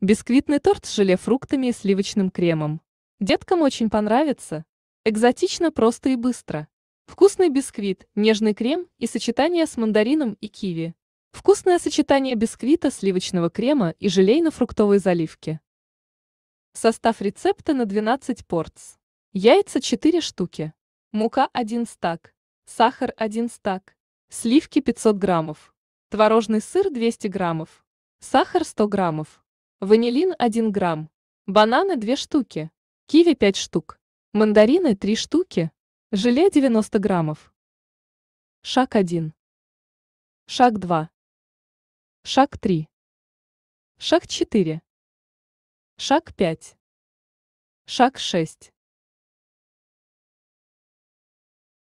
Бисквитный торт с желе фруктами и сливочным кремом. Деткам очень понравится. Экзотично, просто и быстро. Вкусный бисквит, нежный крем и сочетание с мандарином и киви. Вкусное сочетание бисквита, сливочного крема и желейно-фруктовой заливки. Состав рецепта на 12 порц. Яйца 4 штуки. Мука 1 стак. Сахар 1 стак. Сливки 500 граммов. Творожный сыр 200 граммов. Сахар 100 граммов ванилин 1 грамм, бананы 2 штуки, киви 5 штук, мандарины 3 штуки, желе 90 граммов. Шаг 1. Шаг 2. Шаг 3. Шаг 4. Шаг 5. Шаг 6.